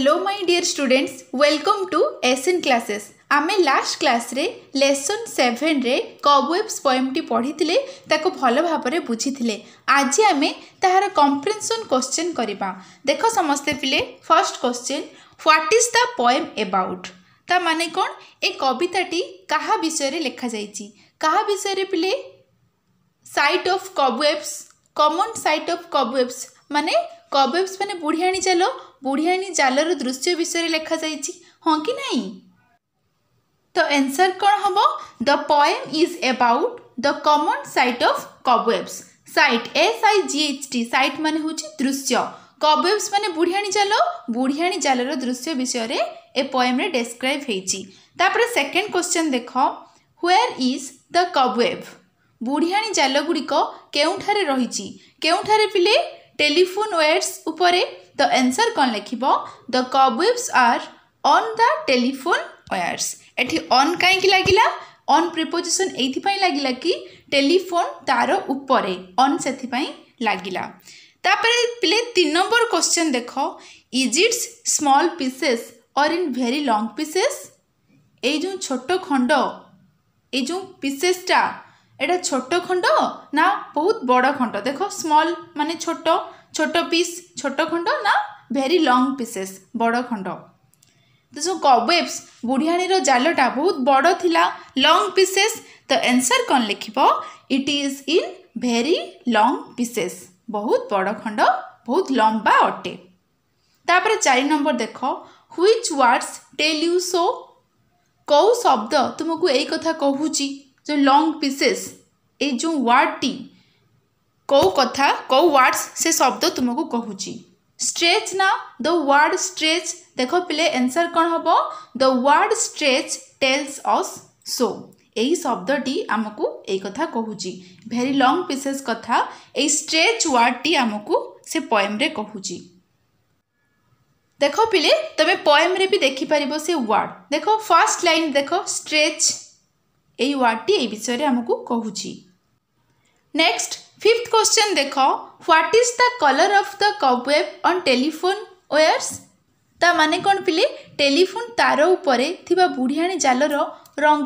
Hello my dear students welcome to S N classes ଆମେ last କ୍ଲାସ୍ରେ lesson ସେଭେନ୍ରେ cobwebs ପୋଏମ୍ଟି ପଢ଼ିଥିଲେ ତାକୁ ଭଲ ଭାବରେ ବୁଝିଥିଲେ ଆଜି ଆମେ ତାହାର କମ୍ପ୍ରେନ୍ସନ୍ କୋଶ୍ଚିନ୍ କରିବା ଦେଖ ସମସ୍ତେ ପିଲେ first question what is the poem about ତା ମାନେ କ'ଣ ଏ କବିତାଟି କାହା ବିଷୟରେ ଲେଖାଯାଇଛି କାହା ବିଷୟରେ ପିଲେ sight of cobwebs common sight of cobwebs ମାନେ କବେବ୍ସ ମାନେ ବୁଢ଼ିଆଣୀ ଜାଲ ବୁଢ଼ିଆଣୀ ଜାଲର ଦୃଶ୍ୟ ବିଷୟରେ ଲେଖାଯାଇଛି ହଁ କି ନାହିଁ ତ ଏନ୍ସର୍ କ'ଣ ହେବ the poem is about the common sight of cobwebs sight S I G H T sight ମାନେ ହେଉଛି ଦୃଶ୍ୟ କବୱେବ୍ସ ମାନେ ବୁଢ଼ିଆଣୀ ଜାଲ ବୁଢ଼ିଆଣୀ ଜାଲର ଦୃଶ୍ୟ ବିଷୟରେ ଏ ପଏମ୍ରେ ଡେସ୍କ୍ରାଇବ୍ ହେଇଛି ତାପରେ ସେକେଣ୍ଡ କ୍ୱେଶ୍ଚନ୍ ଦେଖ ହ୍ୱେର୍ ଇଜ୍ ଦ କବୱେବ୍ ବୁଢ଼ିଆଣୀ ଜାଲଗୁଡ଼ିକ କେଉଁଠାରେ ରହିଛି କେଉଁଠାରେ ପିଲେ টেলিফোন ওয়েটস উপরে দ আনসার କ'ଣ ଲେଖିব ଦ କବୱେବ୍ସ ଆର୍ ଅନ୍ ଦ ଟେଲିଫୋନ୍ ୱାୟାର୍ସ ଏଠି ଅନ୍ କାହିଁକି ଲାଗିଲା ଅନ୍ ପ୍ରିପୋଜିସନ୍ ଏଇଥିପାଇଁ ଲାଗିଲା କି ଟେଲିଫୋନ୍ ତା'ର ଉପରେ ଅନ୍ ସେଥିପାଇଁ ଲାଗିଲା ତାପରେ ପିଲେ ତିନି ନମ୍ବର କ୍ୱେଶ୍ଚନ୍ ଦେଖ is its small pieces or in very long pieces ଏଇ ଯେଉଁ ଛୋଟ ଖଣ୍ଡ ଏଇ ଯେଉଁ ପିସେସ୍ଟା এটা ছোট খণ্ড না বহুত বড় খণ্ড দেখো স্মল মানে ছোট ছোট পিস ছোট খণ্ড না ভেরি লং পিসেস বড় খণ্ড তো সো কবওয়েবস বুড়িয়াণীর জালটা বহুত বড় লা লং পিসেস তো এনসর কন লিখব it is in very long pieces বহুত বড় খণ্ড বহুত লম্বা অটে তাপরে চারি নম্বর দেখ which words tell you so কেউ শব্দ তুমি এই কথা কুচি ଯେଉଁ ଲଙ୍ଗ୍ ପିସେସ୍ ଏଇ ଯେଉଁ ୱାର୍ଡ଼ଟି କେଉଁ କଥା କେଉଁ ୱାର୍ଡ଼ସ୍ ସେ ଶବ୍ଦ ତୁମକୁ କହୁଛି ଷ୍ଟ୍ରେଚ୍ ନା ଦ ୱାର୍ଡ଼ ଷ୍ଟ୍ରେଚ୍ ଦେଖ ପିଲେ ଏନ୍ସର୍ କ'ଣ ହେବ the word stretch tells us so ଏହି ଶବ୍ଦଟି ଆମକୁ ଏଇ କଥା କହୁଛି ଭେରି ଲଙ୍ଗ୍ ପିସେସ୍ କଥା ଏଇ ଷ୍ଟ୍ରେଚ୍ ୱାର୍ଡ଼ଟି ଆମକୁ ସେ ପଏମ୍ରେ କହୁଛି ଦେଖ ପିଲେ ତୁମେ ପଏମ୍ରେ ବି ଦେଖିପାରିବ ସେ ୱାର୍ଡ଼ ଦେଖ ଫାର୍ଷ୍ଟ ଲାଇନ୍ ଦେଖ ଷ୍ଟ୍ରେଚ୍ এই ওয়ার্ডটি এই বিষয়ে আমাকে কুচি নেক্সট ফিফ্থ কোশ্চেন দেখ what is the colour of the cobweb on telephone wires তা মানে কোণ পিলে টেলিফোন তার উপরে থিবা বুড়িয়াণী জালর রঙ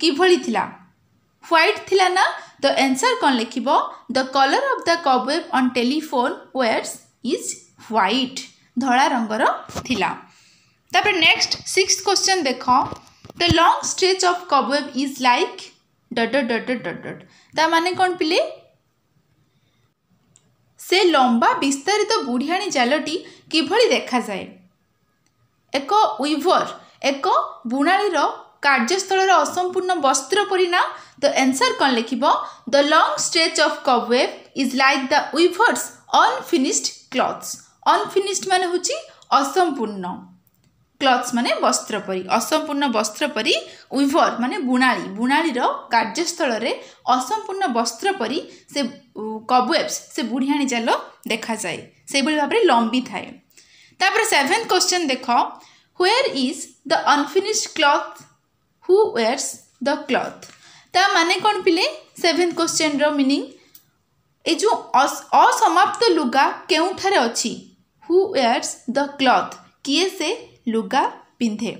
কিভাবে লা হোয়াইট লা না দ এনসার কোণ লিখব the colour of the cobweb on telephone wires is white ধলা রঙর লা তাপরে নেক্সট সিক্স কোশ্চেন দেখ the long stretch of cobweb is like dot dot dot dot dot তা মানে କ'ଣ ପିଲେ ସେ ଲମ୍ବା ବିସ୍ତାରିତ ବୁଢ଼ିଆଣୀ ଜାଲଟି କିଭଳି ଦେଖାଯାଏ ଏକ ୱିଭର ଏକ ବୁଣାଳୀର କାର୍ଯ୍ୟସ୍ଥଳର ଅସମ୍ପୂର୍ଣ୍ଣ ବସ୍ତ୍ର ପରି ନା ଦ ଏନ୍ସର୍ କ'ଣ ଲେଖିବ the long stretch of cobweb is like the weavers unfinished cloths unfinished ମାନେ ହେଉଛି ଅସମ୍ପୂର୍ଣ୍ଣ ক্লথস মানে বস্ত্র পরি অসম্পূর্ণ বস্ত্র পরি উইভর মানে বুণালী বুণালীর কার্যস্থଳରେ অসম্পূর্ণ বস্ত্র পরি সে কবওয়েবস সে বুড়িয়াণী জাল দেখাযাଏ সেইভাবে ভাবে লম্বি থাকে তাপরে সেভেন্থ কোশ্চেন দেখ where is the unfinished cloth who wears the cloth তা মানে କ'ଣ ପିଲେ ସେଭେନ୍ଥ କୋଶ୍ଚେନ୍ର ମିନିଂ ଏ ଯେଉଁ ଅସମାପ୍ତ ଲୁଗା କେଉଁଠାରେ ଅଛି ହୁ ୱେୟାର୍ସ ଦ କ୍ଲଥ୍ କିଏ ସେ लुगा पिंधे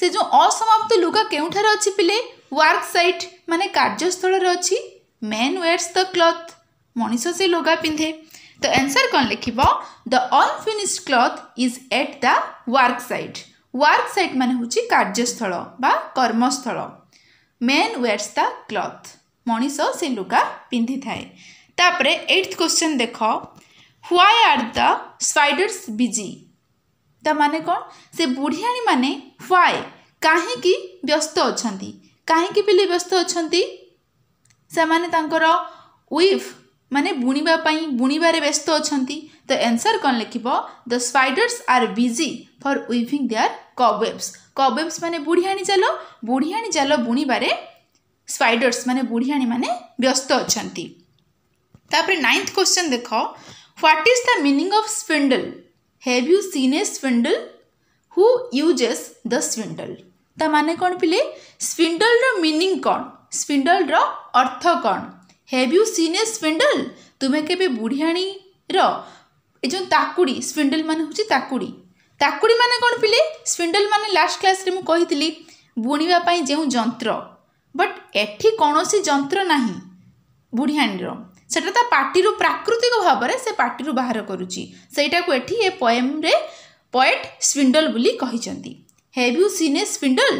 से जो असमाप्त तो लुगा के अच्छी पिले वर्क सैट मान कार्यस्थल अच्छी मेन वेयर्स द क्लथ मनीष से लुगा पिंधे तो आंसर कौन लिख the unfinished cloth is at the work site work site मान हूँ कार्यस्थल कर्मस्थल मेन वेयर्स द क्लथ मनीष से लुगा पिंधि थाएप एट्थ क्वेश्चन देख why are the spiders busy माने कौन से बुढ़ियाणी माने व्हाई कहीं व्यस्त अच्छा कहीं पिले व्यस्त अच्छा से माने उफ माने बुणापी बुणवे व्यस्त अच्छा तो एनसर कौन लिख the spiders are busy for weaving their cobwebs cobwebs माने बुढ़ियाणी जाल बुढ़ियाणी जाल बुणवे स्पाइडर्स माने बुढ़ियाणी माने व्यस्त अच्छा नाइन्थ क्वेश्चन देख what is the meaning of spindle have you seen a spindle who uses the spindle ତା ମାନେ କ'ଣ ପିଲେ ସ୍ପିଣ୍ଡଲର ମିନିଂ କ'ଣ ସ୍ପିଣ୍ଡଲର ଅର୍ଥ କ'ଣ have you seen a spindle ତୁମେ କେବେ ବୁଢ଼ିଆଣୀର ଏ ଯେଉଁ ତାକୁଡ଼ି ସ୍ପିଣ୍ଡଲ ମାନେ ହେଉଛି ତାକୁଡ଼ି ତାକୁଡ଼ି ମାନେ କ'ଣ ପିଲେ ସ୍ପିଣ୍ଡଲ ମାନେ ଲାଷ୍ଟ କ୍ଲାସ୍ରେ ମୁଁ କହିଥିଲି ବୁଣିବା ପାଇଁ ଯେଉଁ ଯନ୍ତ୍ର ବଟ୍ ଏଠି କୌଣସି ଯନ୍ତ୍ର ନାହିଁ ବୁଢ଼ିଆଣୀର সেটা তা পাটিরু প্রাকৃতিক ভাবে সে পাটিরু বাহার করুচি সেইটাকু এটি এ পয়েমরে পয়েট স্পিন্ডল বলে কিন্তু have you seen a spindle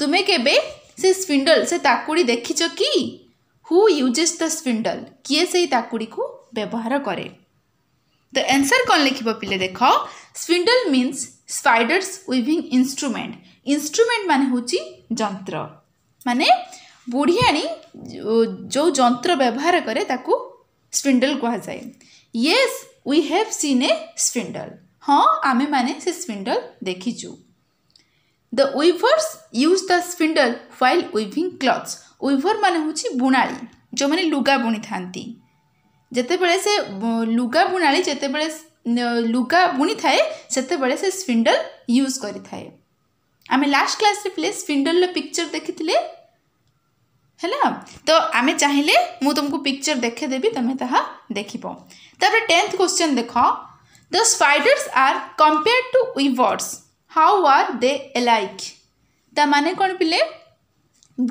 তুমি কেবে সে স্পিন্ডল সে তাকুড়ি দেখিছ কি হু ইউজেস দ স্পিন্ডল কিয়ে সেই তাকুড়িকু ব্যবহার করে তো আনসার কন লিখব পিলে দেখ spindle means spiders weaving instrument instrument মানে হচ্ছে যন্ত্র মানে बुढ़ियाणी जो जंत्र व्यवहार करे ताकु स्पिंडल कहा जाए yes we have seen a spindle हाँ आमे माने से स्पिंडल देखीचु the weavers use the spindle while weaving cloths weaver माने हूँ बुणाली जो मैंने लुगा बुणी था जितेबले से लुगा बुणाली जो लुगा बुणी थाए से स्पिंडल यूज करें लास्ट क्लास स्पिंडल पिक्चर देखी थे ହେଲା ତ ଆମେ ଚାହିଁଲେ ମୁଁ ତୁମକୁ ପିକ୍ଚର ଦେଖେଇଦେବି ତୁମେ ତାହା ଦେଖିବ ତାପରେ ଟେନ୍ଥ କ୍ୱେଶ୍ଚନ୍ ଦେଖ ଦ ସ୍ପାଇଡର୍ସ ଆର୍ କମ୍ପେୟାର୍ଡ ଟୁ ୱିଭର୍ସ ହାଉ ଆର୍ ଦେ ଏଲାଇକ୍ ତା ମାନେ କ'ଣ ପିଲେ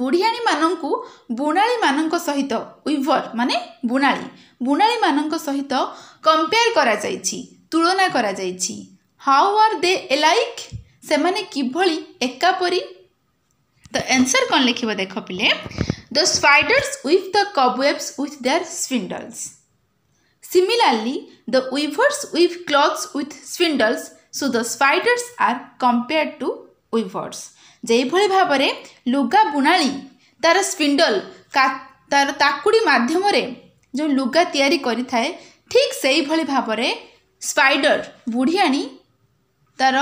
ବୁଢ଼ିଆଣୀମାନଙ୍କୁ ବୁଣାଳୀମାନଙ୍କ ସହିତ ୱିଭର ମାନେ ବୁଣାଳୀ ବୁଣାଳୀମାନଙ୍କ ସହିତ କମ୍ପେୟାର କରାଯାଇଛି ତୁଳନା କରାଯାଇଛି ହାଉ ଆର୍ ଦେ ଏଲାଇକ୍ ସେମାନେ କିଭଳି ଏକାପରି ତ ଆନ୍ସର୍ କ'ଣ ଲେଖିବ ଦେଖ ପିଲେ The spiders weave the cobwebs with their spindles. Similarly, the weavers weave cloths with spindles, so the spiders are compared to weavers. যেইভাবে ভাবে লুগা বুণালী তার স্পিন্ডল তার তাকুড়ি মাধ্যমে যে লুগা তৈরি করে থাকে ঠিক সেইভাবে ভাবে স্পাইডর বুড়িয়াণী তার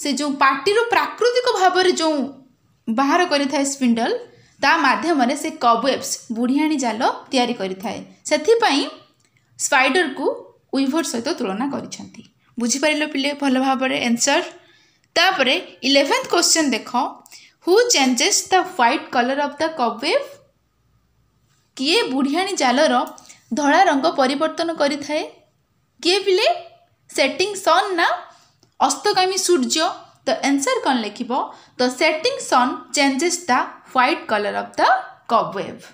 সে যে পাটির প্রাকৃতিক ভাবে যে বাহার করে থাকে স্পিন্ডল ताध्यम से कबवेब्स बुढ़ियाणी जाल या स्पाइडर को उइर सहित तुलना कर बुझिपार पे भल भाव एनसर तापर इलेवेन्थ क्वेश्चन देख हू चेजेस the white colour of the cobweb किए बुढ़ियाणी जालर धला रंग पर किए पिले सेटिंग सन ना अस्तगामी सूर्य the answer kon likhibo the setting sun changes the white color of the cobweb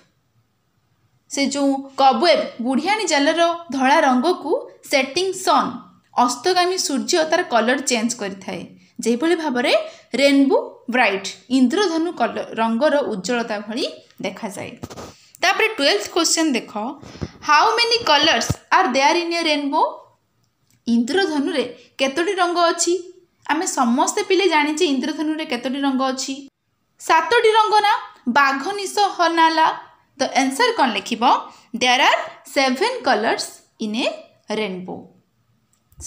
ସେ ଯେଉଁ କବୱେବ୍ ବୁଢ଼ିଆଣୀ ଜାଲର ଧଳା ରଙ୍ଗକୁ ସେଟିଂ ସନ୍ ଅସ୍ତଗାମୀ ସୂର୍ଯ୍ୟ ତା'ର କଲର୍ ଚେଞ୍ଜ କରିଥାଏ ଯେଭଳି ଭାବରେ ରେନ୍ବୋ ବ୍ରାଇଟ୍ ଇନ୍ଦ୍ରଧନୁ କଲର ରଙ୍ଗର ଉଜ୍ଜଳତା ଭଳି ଦେଖାଯାଏ ତାପରେ ଟୁଏଲ୍ଥ କ୍ୱେଶ୍ଚନ୍ ଦେଖ how many colours are there in a rainbow ଇନ୍ଦ୍ରଧନୁରେ କେତୋଟି ରଙ୍ଗ ଅଛି ଆମେ ସମସ୍ତେ ପିଲେ ଜାଣିଛେ ଇନ୍ଦ୍ରଧନୁରେ କେତୋଟି ରଙ୍ଗ ଅଛି ସାତଟି ରଙ୍ଗ ନା ବାଘ ନିଶ ହନାଲା ଦ ଆନ୍ସର୍ କ'ଣ ଲେଖିବ there are seven colours in a rainbow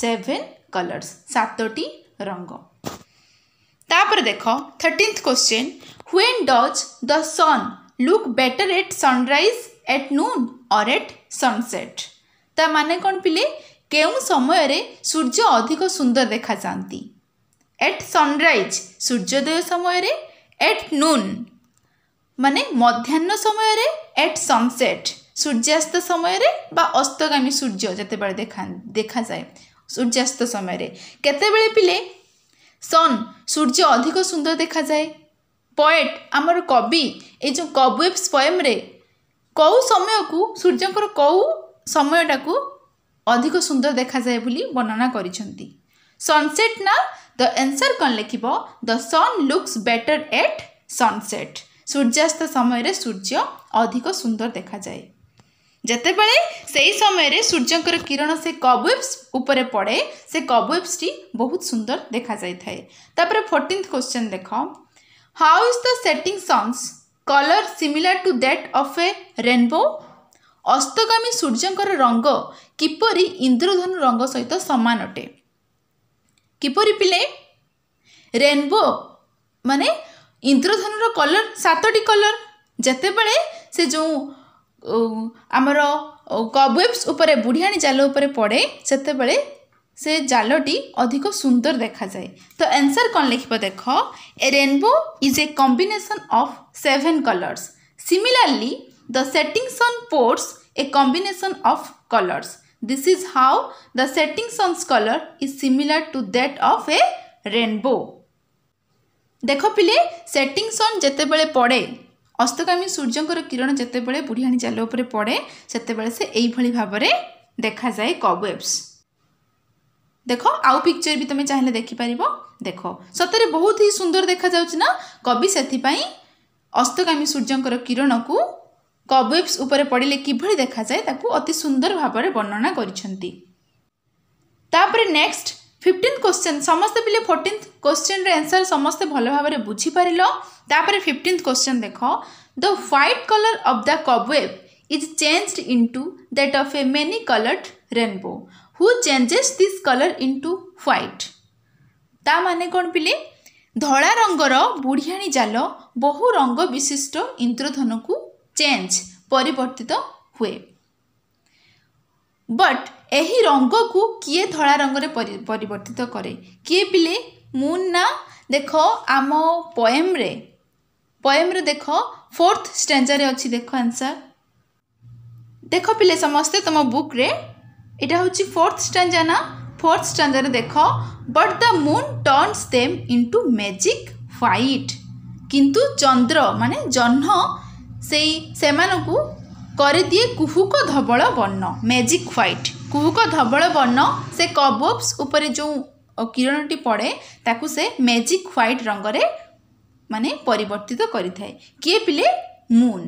seven colours ସାତଟି ରଙ୍ଗ ତାପରେ ଦେଖ thirteenth question when does the sun look better at sunrise at noon or at sunset ତା ମାନେ କ'ଣ ପିଲେ କେଉଁ ସମୟରେ ସୂର୍ଯ୍ୟ ଅଧିକ ସୁନ୍ଦର ଦେଖାଯାଆନ୍ତି এট সনরাইজ সূর্যোদয় সময়ের এট নুন মানে মধ্যাহ্ন সময়ের এট সনসেট সূর্যাস্ত সময়ের বা অস্তগামী সূর্য যেতবে দেখা দেখা যায় সূর্যাস্ত সময়ের কেতবে পিলে সন সূর্য অধিক সুন্দর দেখা যায় পয়েট আমার কবি এই যে কবওয়েবস পয়েমরে কেউ সময়কু সূর্যঙ্কর কৌ সময়টাকু অধিক সুন্দর দেখা যায় বলে বর্ণনা করেছেন সনসেট না तो एनसर कौन लिख the sun looks better at sunset सूर्यास्त समय सूर्य अधिक सुंदर देखा जाए जितेबले से ही समय सूर्य किरण से कबुब्स पड़े से कबुब्स टी बहुत सुंदर देखा जाए तापर फोर्टिन्थ क्वेश्चन देख how is the setting sun's colour similar to that of a rainbow अस्तगामी सूर्यकर रंग किपरी इंद्रधनु रंग सहित तो सामान अटे କିପରି ପିଲେ ରେନ୍ବୋ ମାନେ ଇନ୍ଦ୍ରଧନୁର କଲର୍ ସାତଟି କଲର୍ ଯେତେବେଳେ ସେ ଯେଉଁ ଆମର କବୱେବ୍ସ ଉପରେ ବୁଢ଼ିଆଣୀ ଜାଲ ଉପରେ ପଡ଼େ ସେତେବେଳେ ସେ ଜାଲଟି ଅଧିକ ସୁନ୍ଦର ଦେଖାଯାଏ ତ ଆନ୍ସର୍ କ'ଣ ଲେଖିବ ଦେଖ a rainbow is a combination of seven colours similarly the settings on ports a combination of colours This is how the setting sun's color is similar to that of a rainbow. ଦେଖ ପିଲେ setting ସନ୍ ଯେତେବେଳେ ପଡ଼େ ଅସ୍ତଗାମୀ ସୂର୍ଯ୍ୟଙ୍କର କିରଣ ଯେତେବେଳେ ବୁଢ଼ିଆଣୀ ଜାଲ ଉପରେ ପଡ଼େ ସେତେବେଳେ ସେ ଏଇଭଳି ଭାବରେ ଦେଖାଯାଏ କବୱେବ୍ସ ଦେଖ ଆଉ ପିକ୍ଚର ବି ତୁମେ ଚାହିଁଲେ ଦେଖିପାରିବ ଦେଖ ସତରେ ବହୁତ ହିଁ ସୁନ୍ଦର ଦେଖାଯାଉଛି ନା କବି ସେଥିପାଇଁ ଅସ୍ତଗାମୀ ସୂର୍ଯ୍ୟଙ୍କର କିରଣକୁ କବୱେବ୍ସ ଉପରେ ପଡ଼ିଲେ କିଭଳି ଦେଖାଯାଏ ତାକୁ ଅତି ସୁନ୍ଦର ଭାବରେ ବର୍ଣ୍ଣନା କରିଛନ୍ତି ତାପରେ ନେକ୍ସଟ ଫିଫ୍ଟିନ୍ କୋଶ୍ଚେନ୍ ସମସ୍ତେ ପିଲେ ଫୋର୍ଟିନ୍ଥ କୋଶ୍ଚେନ୍ର ଆନ୍ସର୍ ସମସ୍ତେ ଭଲ ଭାବରେ ବୁଝିପାରିଲ ତାପରେ ଫିଫ୍ଟିନ୍ଥ କୋଶ୍ଚେନ୍ ଦେଖ the white colour of the cobweb is changed into that of a many coloured rainbow who changes this colour into white ତା ମାନେ କ'ଣ ପିଲେ ଧଳା ରଙ୍ଗର ବୁଢ଼ିଆଣୀ ଜାଲ ବହୁ ରଙ୍ଗ ବିଶିଷ୍ଟ ଇନ୍ଦ୍ରଧନୁକୁ ଚେଞ୍ଜ ପରିବର୍ତ୍ତିତ ହୁଏ ବଟ୍ ଏହି ରଙ୍ଗକୁ କିଏ ଧଳା ରଙ୍ଗରେ ପରିବର୍ତ୍ତିତ କରେ କିଏ ପିଲେ ମୁଁ ନା ଦେଖ ଆମ ପଏମ୍ରେ ପଏମ୍ରେ ଦେଖ ଫୋର୍ଥ ଷ୍ଟେଞ୍ଜାରେ ଅଛି ଦେଖ ଆନ୍ସର୍ ଦେଖ ପିଲେ ସମସ୍ତେ ତୁମ ବୁକ୍ରେ ଏଇଟା ହେଉଛି ଫୋର୍ଥ ଷ୍ଟାଞ୍ଜା ନା ଫୋର୍ଥ ଷ୍ଟାଞ୍ଜାରେ ଦେଖ but the moon turns them into magic white କିନ୍ତୁ ଚନ୍ଦ୍ର ମାନେ ଜହ୍ନ ସେଇ ସେମାନଙ୍କୁ କରିଦିଏ କୁହୁକ ଧବଳ ବର୍ଣ୍ଣ ମ୍ୟାଜିକ୍ ହ୍ୱାଇଟ୍ କୁହୁକ ଧବଳ ବର୍ଣ୍ଣ ସେ କବବ୍ସ ଉପରେ ଯେଉଁ କିରଣଟି ପଡ଼େ ତାକୁ ସେ ମ୍ୟାଜିକ୍ ହ୍ୱାଇଟ୍ ରଙ୍ଗରେ ମାନେ ପରିବର୍ତ୍ତିତ କରିଥାଏ କିଏ ପିଲେ ମୁନ୍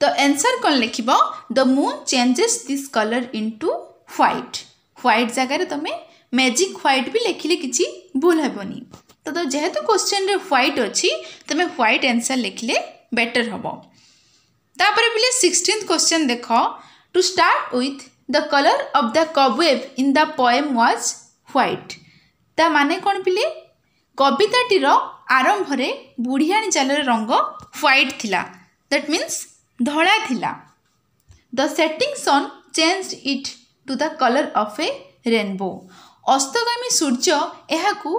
ତ ଆନ୍ସର୍ କ'ଣ ଲେଖିବ the moon changes this colour into white white ଜାଗାରେ ତୁମେ ମ୍ୟାଜିକ୍ ହ୍ୱାଇଟ୍ ବି ଲେଖିଲେ କିଛି ଭୁଲ ହେବନି ତ ଯେହେତୁ କୋଶ୍ଚିନ୍ରେ ହ୍ୱାଇଟ୍ ଅଛି ତୁମେ ହ୍ୱାଇଟ୍ ଆନ୍ସର୍ ଲେଖିଲେ ବେଟର୍ ହେବ ତାପରେ ପିଲେ ସିକ୍ସଟିନ୍ଥ କ୍ୱେଶ୍ଚନ୍ ଦେଖ to start with the colour of the cobweb in the poem was white ତା ମାନେ କ'ଣ ପିଲେ କବିତାଟିର ଆରମ୍ଭରେ ବୁଢ଼ିଆଣୀ ଜାଲର ରଙ୍ଗ ହ୍ୱାଇଟ୍ ଥିଲା ଦ୍ୟାଟ୍ ମିନ୍ସ ଧଳା ଥିଲା the setting sun change it to the colour of a rainbow ଅସ୍ତଗାମୀ ସୂର୍ଯ୍ୟ ଏହାକୁ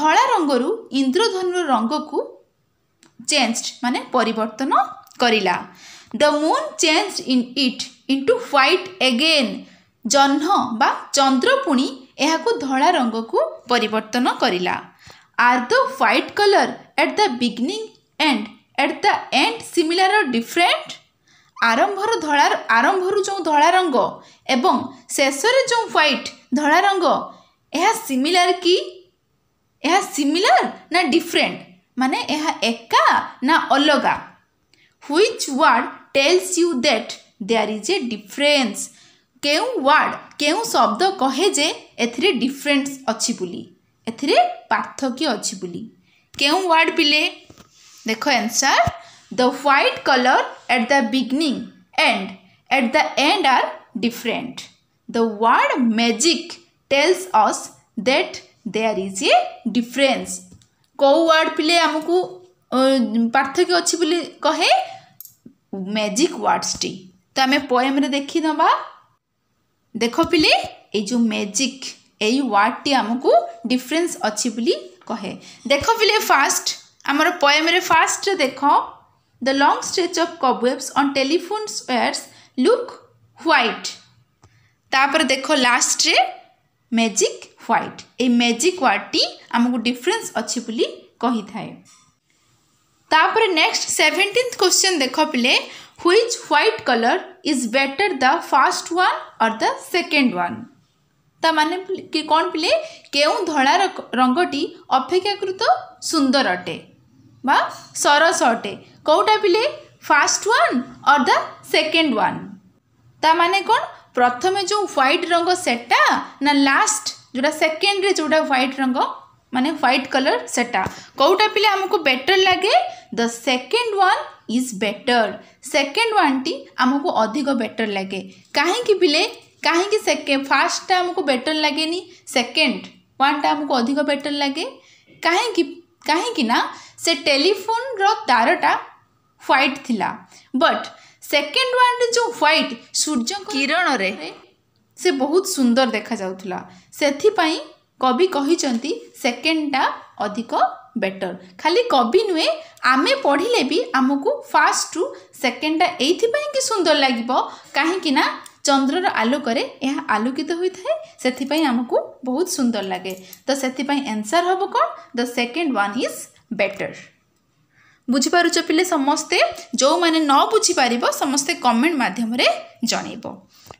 ଧଳା ରଙ୍ଗରୁ ଇନ୍ଦ୍ରଧନୁର ରଙ୍ଗକୁ চেঞ্জড মানে পরিবর্তন করিলা the moon change in it into white again জহ্ন বা চন্দ্র পুଣି ଏହାକୁ ଧଳା ରଙ୍ଗକୁ ପରିବର୍ତ୍ତନ କରିଲା are the white colour at the beginning and at the end similar different ଆରମ୍ଭର ଧଳା ଆରମ୍ଭରୁ ଯେଉଁ ଧଳା ରଙ୍ଗ ଏବଂ ଶେଷରେ ଯେଉଁ ହ୍ୱାଇଟ୍ ଧଳା ରଙ୍ଗ ଏହା ସିମିଲାର କି ଏହା ସିମିଲାର ନା ଡିଫରେଣ୍ଟ ମାନେ ଏହା ଏକା ନା ଅଲଗା which word tells you that there is a difference କେଉଁ ୱାର୍ଡ଼ କେଉଁ ଶବ୍ଦ କହେ ଯେ ଏଥିରେ ଡିଫରେନ୍ସ ଅଛି ବୋଲି ଏଥିରେ ପାର୍ଥକ୍ୟ ଅଛି ବୋଲି କେଉଁ ୱାର୍ଡ଼ ପିଲେ ଦେଖ answer the white colour at the beginning and at the end are different the word magic tells us that there is a difference କେଉଁ ୱାର୍ଡ଼ ପିଲେ ଆମକୁ ପାର୍ଥକ୍ୟ ଅଛି ବୋଲି କହେ ମ୍ୟାଜିକ୍ ୱାର୍ଡ଼ସଟି ତ ଆମେ ପୋଏମ୍ରେ ଦେଖିଦେବା ଦେଖ ପିଲେ ଏଇ ଯେଉଁ ମ୍ୟାଜିକ୍ ଏଇ ୱାର୍ଡ଼ଟି ଆମକୁ ଡିଫରେନ୍ସ ଅଛି ବୋଲି କହେ ଦେଖ ପିଲେ ଫାଷ୍ଟ ଆମର ପୋଏମ୍ରେ ଫାଷ୍ଟରେ ଦେଖ the long stretch of cobwebs on telephone wires look white ତାପରେ ଦେଖ ଲାଷ୍ଟରେ ମ୍ୟାଜିକ୍ হোয়াইট এই ম্যাজিক ওয়ার্ডটি আমাকে ডিফরেন্স অছি বলে কহিথায়ে তাপরে নেক্সট সেভেন্টিন্থ কোশ্চেন দেখ পিলে which white colour is better the first one or the second one তা মানে কি কোণ পিলে কেউ ধলা রঙটি অপেক্ষাকৃত সুন্দর অটে বা সরস অটে কোটা পিলে first one or the second one তা মানে কোণ প্রথমে যে হোয়াইট রঙ সেটা না লাস্ট सेकेंड रे जो ह्वैट रंग माने ह्वैट कलर सेटा कौटा पीले आमको बेटर लगे the second one is better second one टी आमको अधिक बेटर लगे कहीं पीले कहीं से फास्टा आमको बेटर लगे नहीं सेकेंड वाटा आमको अधिक बेटर लगे कहीं कहीं ना से टेलीफोन रारटा ह्वैट थी बट सेकेंड वन जो ह्वैट सूर्य किरण ସେ ବହୁତ ସୁନ୍ଦର ଦେଖାଯାଉଥିଲା ସେଥିପାଇଁ କବି କହିଛନ୍ତି ସେକେଣ୍ଡଟା ଅଧିକ ବେଟର୍ ଖାଲି କବି ନୁହେଁ ଆମେ ପଢ଼ିଲେ ବି ଆମକୁ ଫାର୍ଷ୍ଟରୁ ସେକେଣ୍ଡଟା ଏଇଥିପାଇଁ କି ସୁନ୍ଦର ଲାଗିବ କାହିଁକି ନା ଚନ୍ଦ୍ରର ଆଲୋକରେ ଏହା ଆଲୋକିତ ହୋଇଥାଏ ସେଥିପାଇଁ ଆମକୁ ବହୁତ ସୁନ୍ଦର ଲାଗେ ତ ସେଥିପାଇଁ ଆନ୍ସର୍ ହେବ କ'ଣ the second one is better ବୁଝିପାରୁଛ ପିଲେ ସମସ୍ତେ ଯେଉଁମାନେ ନ ବୁଝିପାରିବ ସମସ୍ତେ କମେଣ୍ଟ ମାଧ୍ୟମରେ ଜଣାଇବ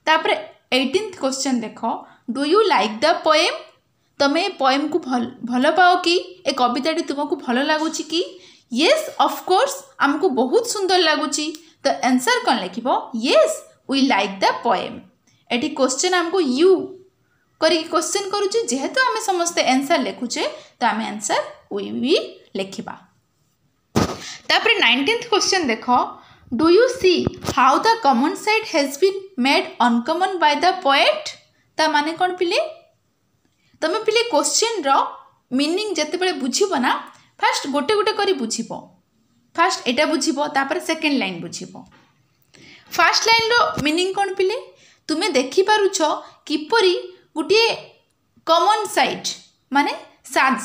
ତାପରେ एटिन्थ क्वेश्चन देख do you like the poem तुम्हें पोएम को भल पाओ कि कविता तुमको भल लगुच कि ये अफकोर्स आमको बहुत सुंदर लगुच द आंसर कौन लिख ये वी लाइक द पोएम ये क्वेश्चन आमको यू करोश्चन करुचे जेहेतु आम समस्त एनसर लिखुचे तो आम एनसर वी वि लिखा तपर नाइंटीन क्वेश्चन देखो Do you see how the common side has been made uncommon by the poet? ତା ମାନେ କ'ଣ ପିଲେ ତୁମେ ପିଲେ କୋଶ୍ଚିନ୍ର ମିନିଂ ଯେତେବେଳେ ବୁଝିବ ନା ଫାଷ୍ଟ ଗୋଟେ ଗୋଟେ କରି ବୁଝିବ ଫାଷ୍ଟ ଏଇଟା ବୁଝିବ ତାପରେ ସେକେଣ୍ଡ ଲାଇନ୍ ବୁଝିବ ଫାଷ୍ଟ ଲାଇନ୍ର ମିନିଂ କ'ଣ ପିଲେ ତୁମେ ଦେଖିପାରୁଛ କିପରି ଗୋଟିଏ କମନ୍ ସାଇଟ୍ ମାନେ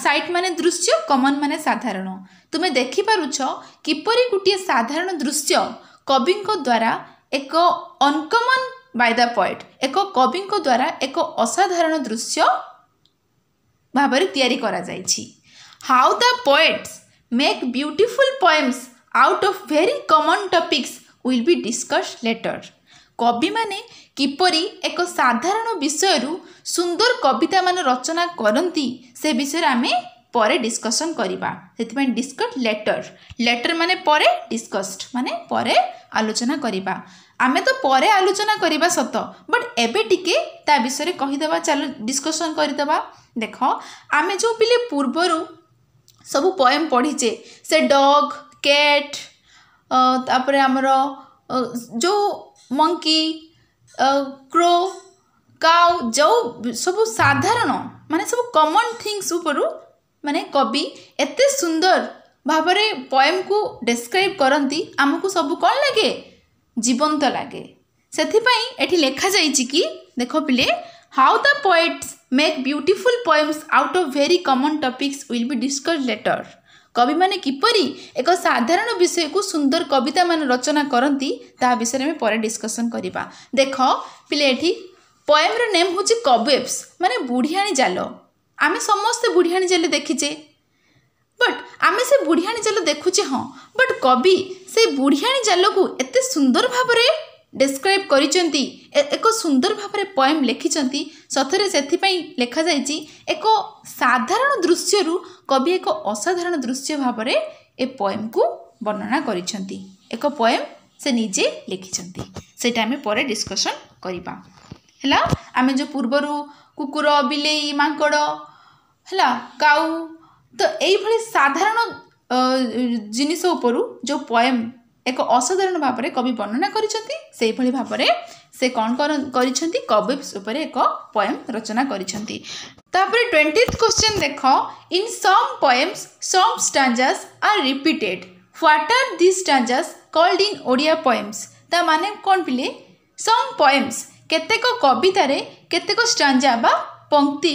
ସାଇଟ୍ ମାନେ ଦୃଶ୍ୟ କମନ୍ ମାନେ ସାଧାରଣ ତୁମେ ଦେଖିପାରୁଛ କିପରି ଗୋଟିଏ ସାଧାରଣ ଦୃଶ୍ୟ କବିଙ୍କ ଦ୍ୱାରା ଏକ ଅନକମନ୍ ବାଇ ଦ ପଏଣ୍ଟ ଏକ କବିଙ୍କ ଦ୍ୱାରା ଏକ ଅସାଧାରଣ ଦୃଶ୍ୟ ଭାବରେ ତିଆରି କରାଯାଇଛି how the poets make beautiful poems out of very common topics will be discussed later କବିମାନେ କିପରି ଏକ ସାଧାରଣ ବିଷୟରୁ ସୁନ୍ଦର କବିତାମାନ ରଚନା କରନ୍ତି ସେ ବିଷୟରେ ଆମେ পরে ডিসকশন করা সেই ডিসকট লেটর লেটর মানে পরে ডিসকসড মানে পরে আলোচনা করা আমি তো পরে আলোচনা করা সত বট এবে টিকে তা বিষয়ে কহিদেবা চাল ডিসকসন করিদেবা দেখ আমি যে পিলে পূর্বরু সবু পয়েম পড়িছে সে ডগ ক্যাট তাপরে আমার যে মঙ্কি ক্রো কাউ যে সবু সাধারণ মানে সব কমন থিংস উপরু ମାନେ କବି ଏତେ ସୁନ୍ଦର ଭାବରେ ପଏମ୍କୁ ଡେସ୍କ୍ରାଇବ୍ କରନ୍ତି ଆମକୁ ସବୁ କ'ଣ ଲାଗେ ଜୀବନ୍ତ ଲାଗେ ସେଥିପାଇଁ ଏଠି ଲେଖାଯାଇଛି କି ଦେଖ ପିଲେ how the poets make beautiful poems out of very common topics will be discussed later କବିମାନେ କିପରି ଏକ ସାଧାରଣ ବିଷୟକୁ ସୁନ୍ଦର କବିତାମାନ ରଚନା କରନ୍ତି ତାହା ବିଷୟରେ ଆମେ ପରେ ଡିସ୍କସନ୍ କରିବା ଦେଖ ପିଲେ ଏଠି ପୋଏମ୍ର ନେମ୍ ହେଉଛି କବେବ୍ସ ମାନେ ବୁଢ଼ିଆଣୀ ଜାଲ ଆମେ ସମସ୍ତେ ବୁଢ଼ିଆଣୀ ଜେଲ ଦେଖିଛେ ବଟ୍ ଆମେ ସେ ବୁଢ଼ିଆଣୀ ଜାଲ ଦେଖୁଛେ ହଁ ବଟ୍ କବି ସେ ବୁଢ଼ିଆଣୀ ଜାଲକୁ ଏତେ ସୁନ୍ଦର ଭାବରେ ଡେସ୍କ୍ରାଇବ୍ କରିଛନ୍ତି ଏକ ସୁନ୍ଦର ଭାବରେ ପଏମ୍ ଲେଖିଛନ୍ତି ସତରେ ସେଥିପାଇଁ ଲେଖାଯାଇଛି ଏକ ସାଧାରଣ ଦୃଶ୍ୟରୁ କବି ଏକ ଅସାଧାରଣ ଦୃଶ୍ୟ ଭାବରେ ଏ ପଏମ୍କୁ ବର୍ଣ୍ଣନା କରିଛନ୍ତି ଏକ ପଏମ୍ ସେ ନିଜେ ଲେଖିଛନ୍ତି ସେଇଟା ଆମେ ପରେ ଡିସ୍କସନ୍ କରିବା ହେଲା ଆମେ ଯେଉଁ ପୂର୍ବରୁ କୁକୁର ବିଲେଇ ମାଙ୍କଡ଼ ହେଲା କାଉ ତ ଏଇଭଳି ସାଧାରଣ ଜିନିଷ ଉପରୁ ଯେଉଁ ପୋଏମ୍ ଏକ ଅସାଧାରଣ ଭାବରେ କବି ବର୍ଣ୍ଣନା କରିଛନ୍ତି ସେଇଭଳି ଭାବରେ ସେ କ'ଣ କରିଛନ୍ତି କବିପ୍ସ ଉପରେ ଏକ ପୋଏମ୍ ରଚନା କରିଛନ୍ତି ତାପରେ ଟ୍ୱେଣ୍ଟିଥ କ୍ୱେଶ୍ଚିନ୍ ଦେଖ in some poems some stanzas are repeated what are the stanzas called in Odia poems ତା ମାନେ କ'ଣ ପିଲେ ସମ୍ ପୋଏମ୍ସ କେତେକ କବିତାରେ କେତେକ ଷ୍ଟାଞ୍ଜା ବା ପଙ୍କ୍ତି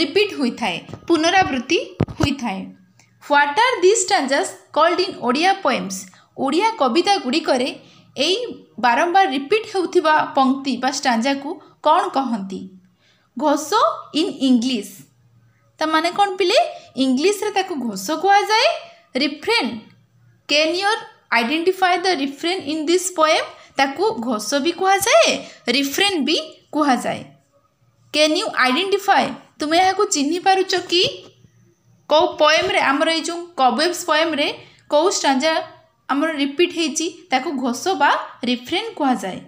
ରିପିଟ୍ ହୋଇଥାଏ ପୁନରାବୃତ୍ତି ହୋଇଥାଏ what are the stanzas called in Odia poems Odia କବିତା ଗୁଡ଼ିକରେ ଏଇ ବାରମ୍ବାର ରିପିଟ୍ ହେଉଥିବା ପଙ୍କ୍ତି ବା ଷ୍ଟାଞ୍ଜାକୁ କ'ଣ କହନ୍ତି ଘୋଷ ଇନ୍ ଇଂଲିଶ ତା'ମାନେ କ'ଣ ପିଲେ ଇଂଲିଶରେ ତାକୁ ଘୋଷ କୁହାଯାଏ refrain can your identify the refrain in this poem ତାକୁ ଘୋଷ ବି କୁହାଯାଏ ରିଫ୍ରେନ୍ ବି କୁହାଯାଏ କ୍ୟାନ୍ ୟୁ ଆଇଡେଣ୍ଟିଫାଏ ତୁମେ ଏହାକୁ ଚିହ୍ନି ପାରୁଛ କି କେଉଁ ପଏମ୍ରେ ଆମର ଏଇ ଯେଉଁ କବେବ୍ସ ପଏମ୍ରେ କେଉଁ ଷ୍ଟାଞ୍ଜା ଆମର ରିପିଟ୍ ହେଇଛି ତାକୁ ଘୋଷ ବା ରିଫ୍ରେନ୍ କୁହାଯାଏ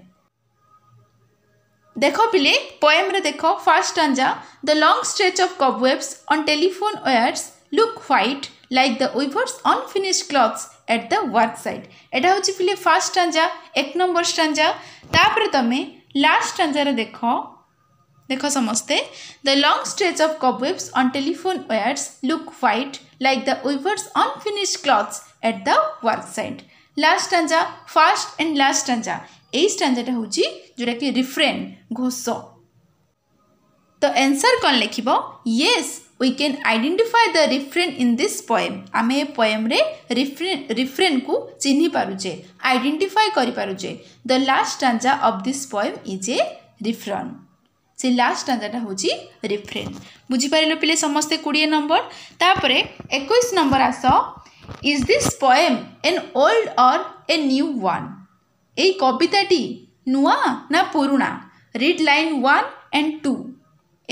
ଦେଖ ପିଲେ ପଏମ୍ରେ ଦେଖ first stanza the long stretch of cobwebs on telephone wires look white like the weavers unfinished cloths at the work site ଏଇଟା ହେଉଛି ପିଲେ ଫାର୍ଷ୍ଟ ଷ୍ଟାଞ୍ଜା ଏକ ନମ୍ବର ଷ୍ଟାଞ୍ଜା ତାପରେ ତୁମେ ଲାଷ୍ଟ ଷ୍ଟାଞ୍ଜାରେ ଦେଖ ଦେଖ ସମସ୍ତେ the long stretch of cobwebs on telephone wires look white like the weavers unfinished cloths at the work site last stanza first and last stanza ଏଇ ଷ୍ଟାଞ୍ଜାଟା ହେଉଛି ଯେଉଁଟାକି ରିଫ୍ରେନ୍ ଘୋଷ ତ ଆନ୍ସର୍ କ'ଣ ଲେଖିବ yes we can identify the refrain in this poem ଆମେ ଏ ପଏମ୍ରେ ରିଫ୍ରେନ୍ ରିଫ୍ରେନ୍କୁ ଚିହ୍ନି ପାରୁଛେ ଆଇଡେଣ୍ଟିଫାଏ କରିପାରୁଛେ the last stanza of this poem is a refrain ସେ ଲାଷ୍ଟ ଷ୍ଟାଞ୍ଜାଟା ହେଉଛି ରିଫ୍ରେନ୍ ବୁଝିପାରିଲ ପିଲେ ସମସ୍ତେ କୋଡ଼ିଏ ନମ୍ବର ତାପରେ ଏକୋଇଶ ନମ୍ବର ଆସ is this poem an old or a new one ଏଇ କବିତାଟି ନୂଆ ନା ପୁରୁଣା read line one and two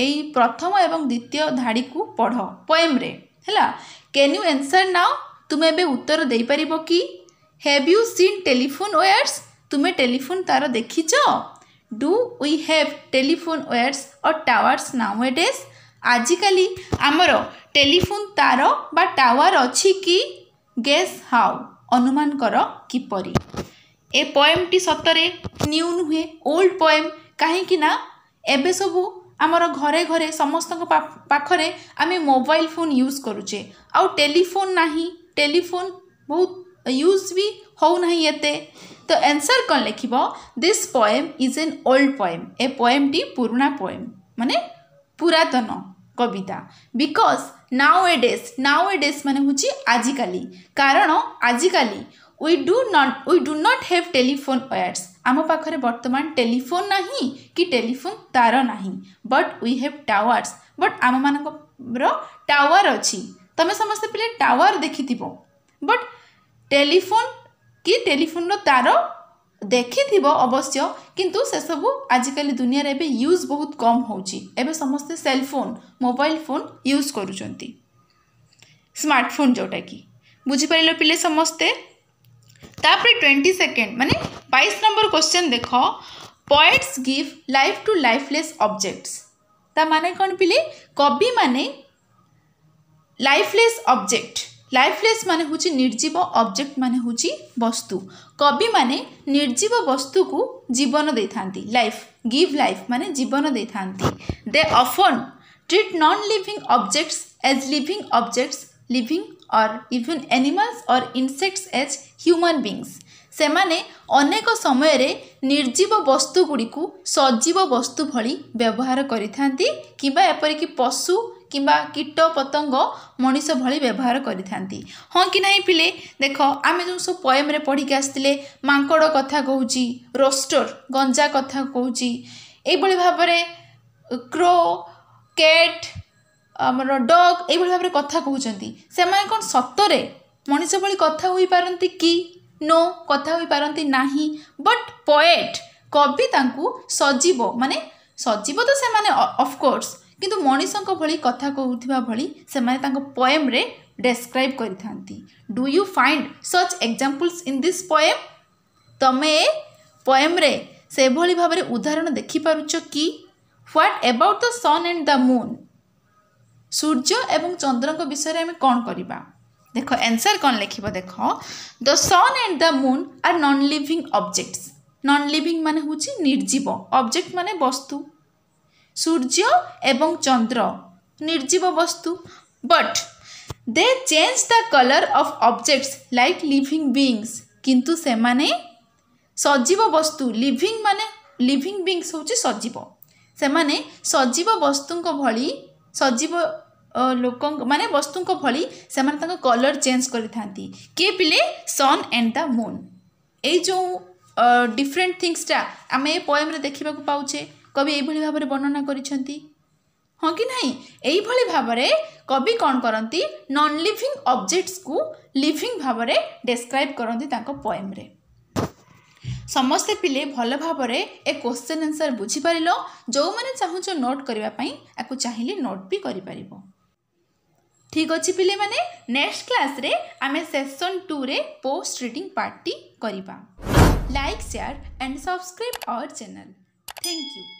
ଏଇ ପ୍ରଥମ ଏବଂ ଦ୍ୱିତୀୟ ଧାଡ଼ିକୁ ପଢ଼ ପଏମ୍ରେ ହେଲା କ୍ୟାନ୍ ୟୁ ଏନ୍ସର୍ ନାଓ ତୁମେ ଏବେ ଉତ୍ତର ଦେଇପାରିବ କି have you seen telephone wires ତୁମେ ଟେଲିଫୋନ୍ ତା'ର ଦେଖିଛ do we have telephone wires or towers nowadays ଆଜିକାଲି ଆମର ଟେଲିଫୋନ୍ ତାର ବା ଟାୱାର୍ ଅଛି କି ଗେସ୍ ହାଉ ଅନୁମାନ କର କିପରି ଏ ପଏମ୍ଟି ସତରେ ନ୍ୟୁ ନୁହେଁ ଓଲ୍ଡ ପଏମ୍ କାହିଁକି ନା ଏବେ ସବୁ ଆମର ଘରେ ଘରେ ସମସ୍ତଙ୍କ ପାଖରେ ଆମେ ମୋବାଇଲ ଫୋନ୍ ୟୁଜ୍ କରୁଛେ ଆଉ ଟେଲିଫୋନ୍ ନାହିଁ ଟେଲିଫୋନ୍ ବହୁତ ୟୁଜ୍ ବି ହେଉନାହିଁ ଏତେ তো অ্যান্সার କ'ଣ ଲେଖିବ this poem is an old poem ଏ ପଏମ୍ଟି ପୁରୁଣା ପଏମ୍ ମାନେ ପୁରାତନ কবিতা বিকজ নাও এ ডেস নাও এ ডেস মানে হচ্ছে আজিকালি কারণ আজিকালি we do not we do not have telephone wires আম পাখে বর্তমান টেলিফোন না কি টেলিফোন তার না but we have towers but আমার টাওয়ার অছি তুমি সমস্ত পিলে টাওয়ার দেখিথিব বট টেলিফোন କି ଟେଲିଫୋନ୍ର ତାର ଦେଖିଥିବ ଅବଶ୍ୟ କିନ୍ତୁ ସେସବୁ ଆଜିକାଲି ଦୁନିଆରେ ଏବେ ୟୁଜ୍ ବହୁତ କମ୍ ହେଉଛି ଏବେ ସମସ୍ତେ ସେଲ୍ଫୋନ୍ ମୋବାଇଲ୍ ଫୋନ୍ ୟୁଜ୍ କରୁଛନ୍ତି ସ୍ମାର୍ଟଫୋନ୍ ଯେଉଁଟାକି ବୁଝିପାରିଲ ପିଲେ ସମସ୍ତେ ତାପରେ ଟ୍ୱେଣ୍ଟି ସେକେଣ୍ଡ ମାନେ ବାଇଶ ନମ୍ବର କ୍ୱେଶ୍ଚନ୍ ଦେଖ poets give life to lifeless objects ତା ମାନେ କ'ଣ ପିଲେ କବିମାନେ ଲାଇଫ୍ଲେସ୍ ଅବଜେକ୍ଟ लाइफलेस माने हूँ निर्जीव ऑब्जेक्ट माने हूँ वस्तु कवि माने निर्जीव वस्तु को जीवन दे था लाइफ गिव लाइफ माने जीवन दे था they often treat non living objects as living objects living or even animals or insects as human beings से माने अनेक समय रे निर्जीव वस्तु गुड़ी को सजीव वस्तु भली व्यवहार करी कि पशु কিংবা কীট পতঙ্গ ମଣିଷ ଭଳି ବ୍ୟବହାର କରିଥାନ୍ତି ହଁ କି ନାହିଁ ପିଲେ ଦେଖ ଆମେ ଯେଉଁ ସବୁ ପଏମରେ ପଢ଼ିକି ଆସିଥିଲେ ମାଙ୍କଡ଼ କଥା କହୁଛି ରୋଷ୍ଟର ଗଞ୍ଜା କଥା କହୁଛି ଏଇଭଳି ଭାବରେ କ୍ରୋ କେଟ୍ ଆମର ଡଗ୍ ଏଇଭଳି ଭାବରେ କଥା କହୁଛନ୍ତି ସେମାନେ କ'ଣ ସତରେ ମଣିଷ ଭଳି କଥା ହୋଇପାରନ୍ତି କି ନୋ କଥା ହୋଇପାରନ୍ତି ନାହିଁ ବଟ୍ ପଏଟ୍ କବି ତାଙ୍କୁ ସଜୀବ ମାନେ ସଜୀବ ତ ସେମାନେ ଅଫକୋର୍ସ କିନ୍ତୁ ମଣିଷଙ୍କ ଭଳି କଥା କହୁଥିବା ଭଳି ସେମାନେ ତାଙ୍କ ପଏମ୍ରେ ଡେସ୍କ୍ରାଇବ୍ କରିଥାନ୍ତି do you find such examples in this poem ତମେ ଏ ପଏମ୍ରେ ସେଭଳି ଭାବରେ ଉଦାହରଣ ଦେଖିପାରୁଛ କି what about the sun and the moon ସୂର୍ଯ୍ୟ ଏବଂ ଚନ୍ଦ୍ରଙ୍କ ବିଷୟରେ ଆମେ କ'ଣ କରିବା ଦେଖ ଆନ୍ସର୍ କ'ଣ ଲେଖିବ ଦେଖ the sun and the moon are non living objects non living ମାନେ ହେଉଛି ନିର୍ଜୀବ ଅବଜେକ୍ଟ ମାନେ ବସ୍ତୁ সূর্য এবং চন্দ্র নির্জীব বস্তু but they change the colour of objects like living beings কিন্তু সেমানে সজীব বস্তু লিভিং মানে লিভিং বিংস হচ্ছে সজীব সেমানে সজীব বস্তুঙ্ক ভি সজীব লোক মানে বস্তুঙ্ক ভি সেমানে তাঙ্ক কলর চেঞ্জ করে থাকে কে পিলে সন এন্ড দ্য মুন এই যে ডিফরেন্ট থিংসটা আমি এই পোয়েমরে দেখা পাউছে କବି ଏଇଭଳି ଭାବରେ ବର୍ଣ୍ଣନା କରିଛନ୍ତି ହଁ କି ନାହିଁ ଏଇଭଳି ଭାବରେ କବି କ'ଣ କରନ୍ତି ନନ୍ ଲିଭିଂ ଅବଜେକ୍ଟସକୁ ଲିଭିଂ ଭାବରେ ଡେସ୍କ୍ରାଇବ୍ କରନ୍ତି ତାଙ୍କ ପଏମ୍ରେ ସମସ୍ତେ ପିଲେ ଭଲ ଭାବରେ ଏ କୋଶ୍ଚେନ୍ ଆନ୍ସର୍ ବୁଝିପାରିଲ ଯେଉଁମାନେ ଚାହୁଁଛ ନୋଟ୍ କରିବା ପାଇଁ ଆକୁ ଚାହିଁଲେ ନୋଟ୍ ବି କରିପାରିବ ଠିକ୍ ଅଛି ପିଲେମାନେ ନେକ୍ସଟ କ୍ଲାସ୍ରେ ଆମେ ସେସନ୍ ଟୁରେ ପୋଷ୍ଟ ରିଡ଼ିଂ ପାର୍ଟଟି କରିବା like share and subscribe our channel thank you